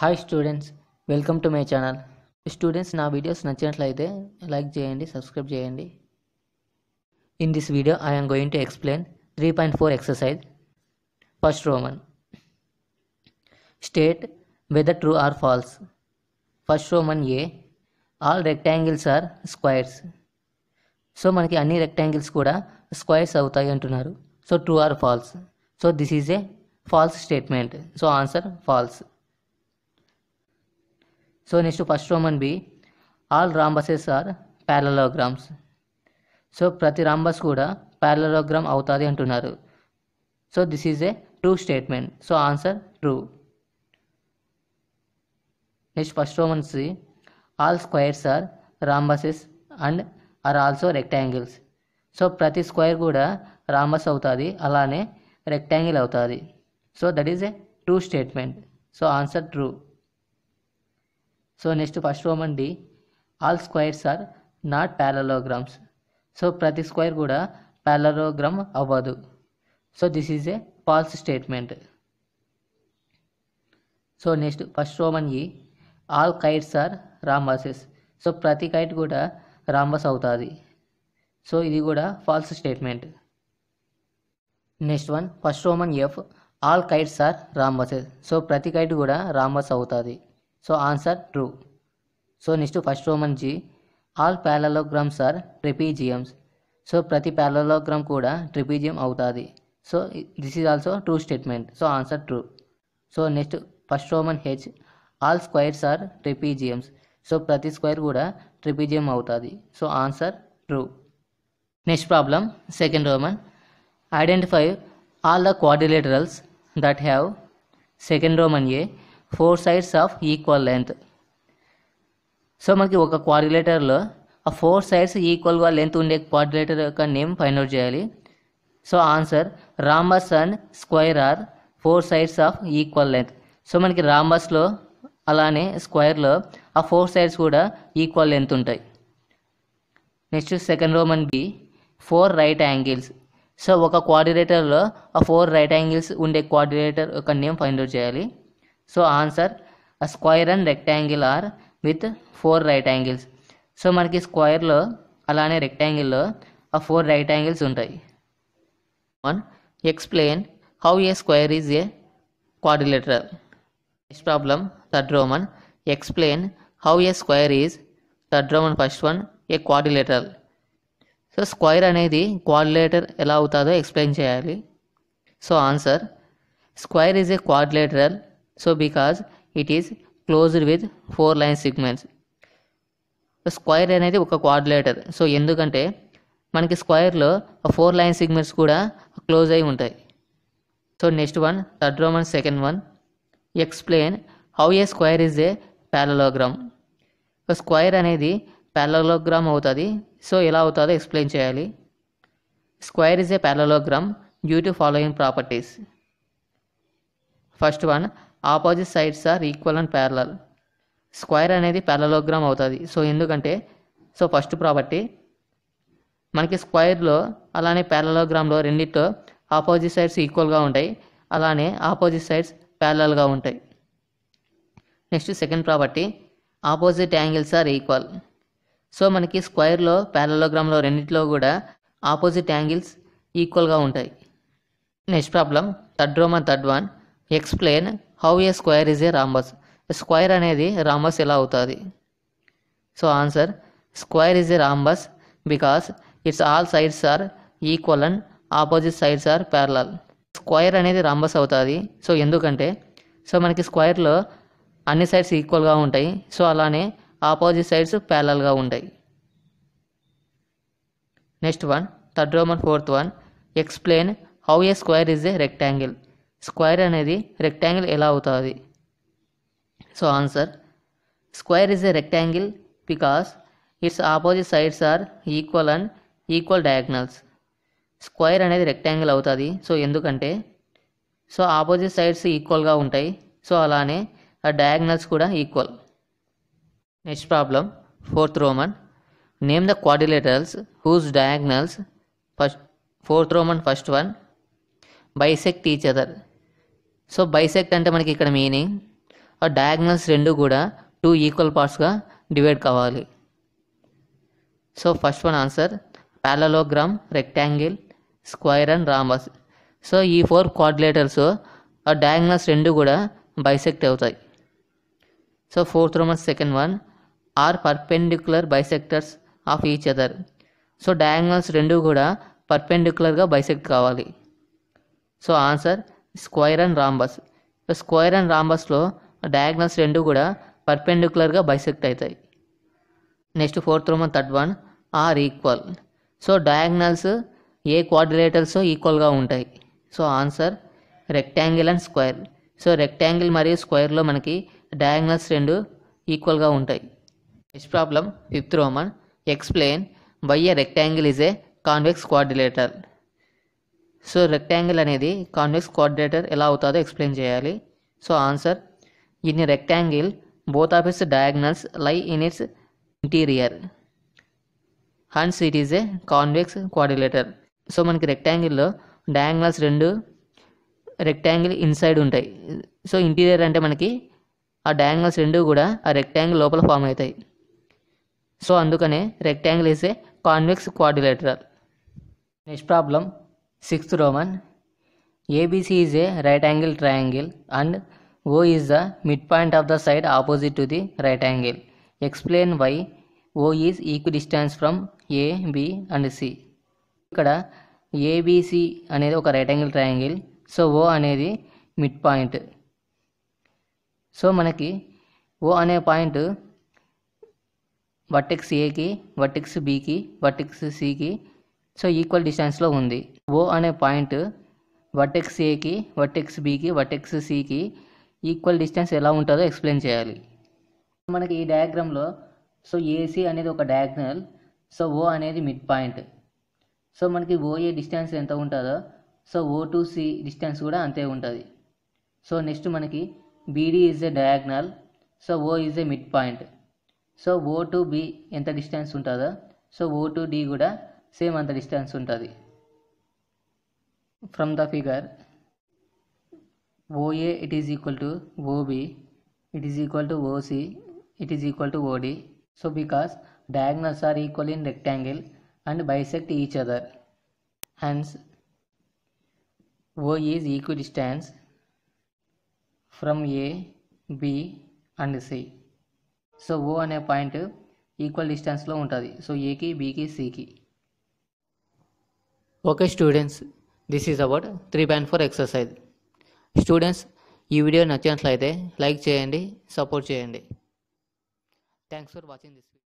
Hi students welcome to my channel students నా videos నచ్చినట్లయితే like చేయండి సబ్స్క్రైబ్ చేయండి in this video I am going to explain three point four exercise first roman state whether true or false first roman A all rectangles are squares so మనకి అన్ని rectangles కూడా squares అవుతాయి అంటున్నారు so true or false so this is a false statement so answer false so next first రోమ్ Roman B all rhombuses are parallelograms. So ప్రతి rhombus కూడా parallelogram అవుతుంది అంటున్నారు so this is a true statement so answer true next first roman C all squares are rhombuses and are also rectangles so ప్రతి square కూడా rhombus అవుతుంది అలానే rectangle అవుతుంది so that is a true statement so answer true so next first roman D all squares are not parallelograms so ప్రతి square కూడా parallelogram అవ్వదు so this is a false statement so next first Roman E all kites are rhombuses so ప్రతి kite కూడా rhombus అవుతుంది so ఇది కూడా false statement next one first Roman F all kites are rhombuses so ప్రతి kite కూడా rhombus అవుతుంది so answer true so next first first Roman G, all parallelograms are so ప్రతి parallelogram కూడా trapezium అవుతుంది so this is also true statement so answer true so next first Roman H all squares are ట్రిపీజియమ్స్ so ప్రతి square కూడా trapezium అవుతుంది so answer true next problem second Roman identify all the quadrilaterals that have second Roman A four sides of equal length so మనకి ఒక క్వాడ్యులేటర్లో ఆ four sides ఈక్వల్గా length ఉండే quadrilateral యొక్క నేమ్ ఫైండ్ అవుట్ చేయాలి so answer rhombus and square are four sides of equal length so మనకి రాంబస్లో అలానే స్క్వైర్లో ఆ ఫోర్ సైడ్స్ కూడా ఈక్వల్ లెంత్ ఉంటాయి next second Roman B four right angles so ఒక క్వాడ్యులేటర్లో ఆ ఫోర్ రైట్ యాంగిల్స్ ఉండే క్వాడ్యులేటర్ యొక్క నేమ్ ఫైండ్ అవుట్ చేయాలి So answer a square and rectangle are with four right angles so మనకి స్క్వైర్లో అలానే రెక్టాంగిల్లో ఆ ఫోర్ రైట్ యాంగిల్స్ ఉంటాయి one explain how a square is a quadrilateral next problem third Roman explain how a square is third Roman first one a quadrilateral so square అనేది quadrilateral ఎలా అవుతుందో explain చేయాలి so answer square is a quadrilateral so because it is closed with four line segments square అనేది ఒక quadrilateral so ఎందుకంటే మనకి స్క్వైర్లో four line segments కూడా క్లోజ్ అయి ఉంటాయి so next one third Roman second one explain how a square is a parallelogram square అనేది parallelogram అవుతుంది సో ఎలా అవుతుందో ఎక్స్ప్లెయిన్ చేయాలి square is a parallelogram due to following properties first one opposite sides are equal and parallel square అనేది parallelogram అవుతుంది so ఎందుకంటే so first property మనకి స్క్వైర్లో అలానే ప్యారలోగ్రామ్లో రెండిట్లో ఆపోజిట్ సైడ్స్ ఈక్వల్గా ఉంటాయి అలానే ఆపోజిట్ సైడ్స్ ప్యారలల్గా ఉంటాయి next second property opposite angles are equal so మనకి స్క్వైర్లో ప్యారలోగ్రామ్లో రెండిట్లో కూడా ఆపోజిట్ యాంగిల్స్ ఈక్వల్గా ఉంటాయి next problem third Roman and third one explain how a square is a rhombus square అనేది రాంబస్ ఎలా అవుతుంది so answer square is a rhombus because its all sides are equal and opposite sides are parallel square అనేది rhombus అవుతుంది so ఎందుకంటే so మనకి స్క్వైర్లో అన్ని sides ఈక్వల్గా ఉంటాయి సో అలానే ఆపోజిట్ సైడ్స్ ప్యారలల్గా ఉంటాయి next one third Roman fourth one explain how a square is a rectangle square అనేది రెక్టాంగిల్ ఎలా అవుతుంది so answer square is a rectangle because its opposite sides are equal and equal diagonals square అనేది rectangle అవుతుంది so ఎందుకంటే so opposite sides ఈక్వల్గా ఉంటాయి so అలానే ఆ డయాగ్నల్స్ కూడా equal next problem fourth Roman name the quadrilaterals whose diagonals first fourth Roman first one bisect each other so bisect అంటే మనకి ఇక్కడ మీనింగ్ ఆ డయాగ్నల్స్ రెండు కూడా టూ ఈక్వల్ పార్ట్స్గా డివైడ్ కావాలి so first one answer parallelogram rectangle square and rhombus so ఈ four quadrilaterals ఆ డయాగ్నల్స్ రెండు కూడా బైసెక్ట్ అవుతాయి so fourth Roman second one are perpendicular bisectors of each other so diagonals రెండు కూడా పర్పెండిక్యులర్గా బైసెక్ట్ కావాలి so answer square and rhombus square and రాంబస్లో డయాగ్నల్స్ రెండు కూడా పర్పెండిక్యులర్గా బైసెక్ట్ అవుతాయి next fourth Roman third one are equal so diagonals ఏ క్వార్డిలేటర్స్ ఈక్వల్గా ఉంటాయి so answer rectangle and square so rectangle మరియు స్క్వేర్లో మనకి డయాగ్నల్స్ రెండు ఈక్వల్గా ఉంటాయి next problem fifth Roman explain why a rectangle is a convex quadrilateral so rectangle అనేది కాన్వెక్స్ కోఆర్డినేటర్ ఎలా అవుతుందో ఎక్స్ప్లెయిన్ చేయాలి so answer in rectangle both of its diagonals lie in its interior hence it is a convex quadrilateral so మనకి రెక్టాంగిల్లో diagonals రెండు rectangle inside ఉంటాయి so interior అంటే మనకి ఆ డయాంగిల్స్ రెండు కూడా ఆ రెక్టాంగిల్ లోపల ఫామ్ అవుతాయి సో అందుకనే rectangle is a convex quadrilateral next problem Sixth Roman ABC is a right angle triangle and O is the midpoint of the side opposite to the right angle. Explain why O is equidistant from A, B and C. ఇక్కడ ABC అనేది ఒక right angle triangle so O అనేది mid point so మనకి O అనే point vertex ఏకి vertex బీకి vertex సికి so equal డిస్టెన్స్లో ఉంది ఓ అనే పాయింట్ వర్టెక్స్ ఏకి వర్టెక్స్ బీకి వర్టెక్స్ సికి ఈక్వల్ డిస్టెన్స్ ఎలా ఉంటుందో ఎక్స్ప్లెయిన్ చేయాలి మనకి ఈ డయాగ్రామ్లో సో ఏసీ అనేది ఒక డయాగ్నల్ సో ఓ అనేది మిడ్ పాయింట్ సో మనకి ఓఏ డిస్టెన్స్ ఎంత ఉంటుందో so O to C distance కూడా అంతే ఉంటుంది సో నెక్స్ట్ మనకి BD is a diagonal so O is a mid point so O to B ఎంత డిస్టెన్స్ ఉంటుందో సో ఓ టు డి కూడా సేమ్ అంత డిస్టెన్స్ ఉంటుంది from the figure OA it is equal to OB it is equal to OC it is equal to OD so because are equal in rectangle and bisect each other other. O is equal equidistant from A B and C so O అనే point equal డిస్టెన్స్లో ఉంటుంది so ఏకి బీకి సికి okay students this is about three point four exercise students ఈ video నచ్చినట్లయితే like చేయండి support చేయండి థ్యాంక్స్ ఫర్ వాచింగ్ దిస్